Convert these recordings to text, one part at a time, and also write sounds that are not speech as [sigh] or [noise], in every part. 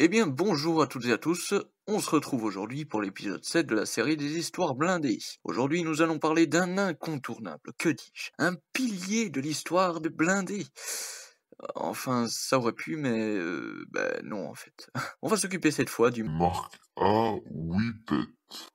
Eh bien bonjour à toutes et à tous, on se retrouve aujourd'hui pour l'épisode 7 de la série des histoires blindées. Aujourd'hui nous allons parler d'un incontournable, que dis-je, un pilier de l'histoire de blindés. Enfin, ça aurait pu, mais ben non en fait. [laughs] On va s'occuper cette fois du Mark A. Whippet.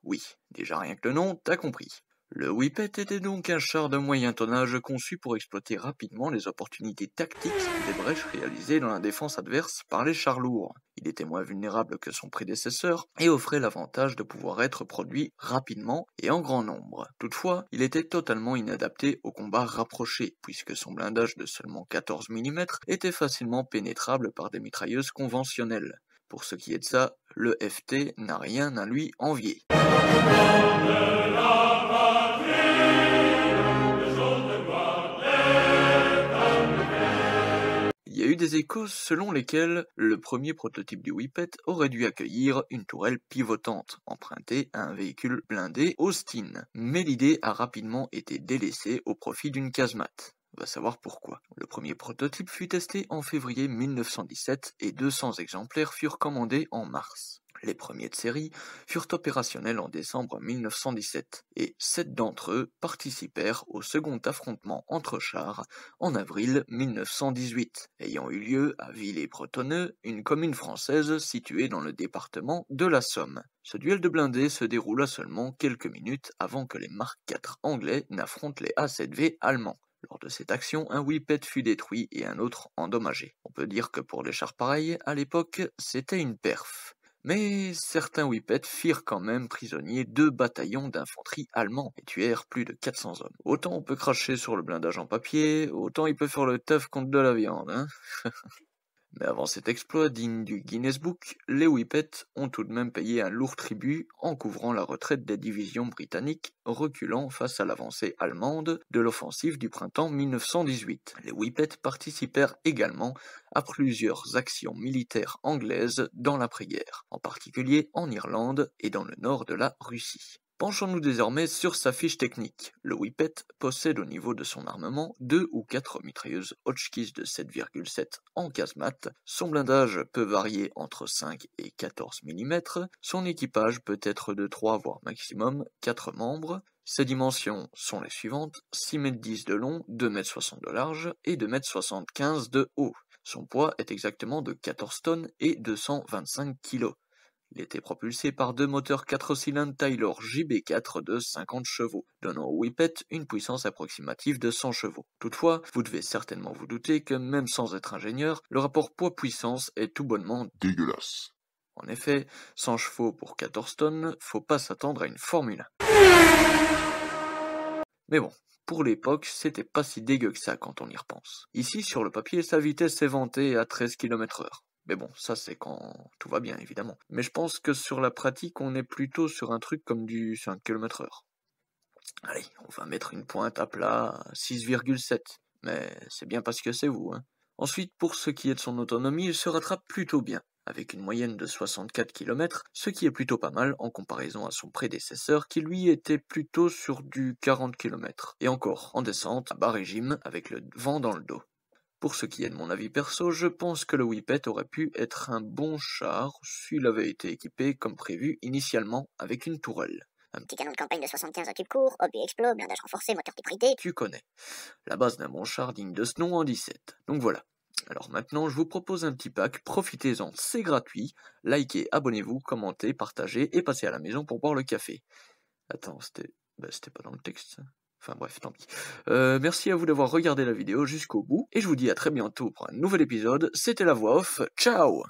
Oui, déjà rien que le nom, t'as compris. Le Whippet était donc un char de moyen tonnage conçu pour exploiter rapidement les opportunités tactiques des brèches réalisées dans la défense adverse par les chars lourds. Il était moins vulnérable que son prédécesseur et offrait l'avantage de pouvoir être produit rapidement et en grand nombre. Toutefois, il était totalement inadapté au combat rapproché, puisque son blindage de seulement 14 mm était facilement pénétrable par des mitrailleuses conventionnelles. Pour ce qui est de ça, le FT n'a rien à lui envier. des échos selon lesquels le premier prototype du Whippet aurait dû accueillir une tourelle pivotante, empruntée à un véhicule blindé Austin. Mais l'idée a rapidement été délaissée au profit d'une casemate. On va savoir pourquoi. Le premier prototype fut testé en février 1917 et 200 exemplaires furent commandés en mars les premiers de série, furent opérationnels en décembre 1917, et sept d'entre eux participèrent au second affrontement entre chars en avril 1918, ayant eu lieu à Villers-Bretonneux, une commune française située dans le département de la Somme. Ce duel de blindés se déroula seulement quelques minutes avant que les Mark IV anglais n'affrontent les A7V allemands. Lors de cette action, un Whippet fut détruit et un autre endommagé. On peut dire que pour les chars pareils, à l'époque, c'était une perf. Mais certains Whippets firent quand même prisonniers deux bataillons d'infanterie allemands et tuèrent plus de 400 hommes. Autant on peut cracher sur le blindage en papier, autant il peut faire le teuf contre de la viande. Hein [laughs] Mais avant cet exploit digne du Guinness Book, les Whippets ont tout de même payé un lourd tribut en couvrant la retraite des divisions britanniques, reculant face à l'avancée allemande de l'offensive du printemps 1918. Les Whippets participèrent également à plusieurs actions militaires anglaises dans l'après-guerre, en particulier en Irlande et dans le nord de la Russie. Penchons-nous désormais sur sa fiche technique. Le Whippet possède au niveau de son armement deux ou quatre mitrailleuses Hotchkiss de 7,7 en casemate. Son blindage peut varier entre 5 et 14 mm. Son équipage peut être de 3 voire maximum 4 membres. Ses dimensions sont les suivantes 6,10 m de long, 2,60 m de large et 2,75 m de haut. Son poids est exactement de 14 tonnes et 225 kg. Il était propulsé par deux moteurs 4 cylindres Taylor JB4 de 50 chevaux, donnant au Whippet une puissance approximative de 100 chevaux. Toutefois, vous devez certainement vous douter que même sans être ingénieur, le rapport poids-puissance est tout bonnement dégueulasse. En effet, 100 chevaux pour 14 tonnes, faut pas s'attendre à une Formule 1. Mais bon, pour l'époque, c'était pas si dégueu que ça quand on y repense. Ici, sur le papier, sa vitesse est vantée à 13 km h mais bon, ça c'est quand tout va bien évidemment. Mais je pense que sur la pratique, on est plutôt sur un truc comme du 5 km h Allez, on va mettre une pointe à plat 6,7. Mais c'est bien parce que c'est vous. Hein. Ensuite, pour ce qui est de son autonomie, il se rattrape plutôt bien, avec une moyenne de 64 km, ce qui est plutôt pas mal en comparaison à son prédécesseur qui lui était plutôt sur du 40 km. Et encore, en descente, à bas régime, avec le vent dans le dos. Pour ce qui est de mon avis perso, je pense que le Whippet aurait pu être un bon char s'il avait été équipé comme prévu initialement avec une tourelle. Un petit canon de campagne de 75 à tube court, obus explos, blindage renforcé, moteur déprimé. Tu connais. La base d'un bon char digne de ce nom en 17. Donc voilà. Alors maintenant, je vous propose un petit pack, profitez-en, c'est gratuit. Likez, abonnez-vous, commentez, partagez et passez à la maison pour boire le café. Attends, c'était... Bah, c'était pas dans le texte, Enfin bref, tant pis. Euh, merci à vous d'avoir regardé la vidéo jusqu'au bout, et je vous dis à très bientôt pour un nouvel épisode. C'était la voix off, ciao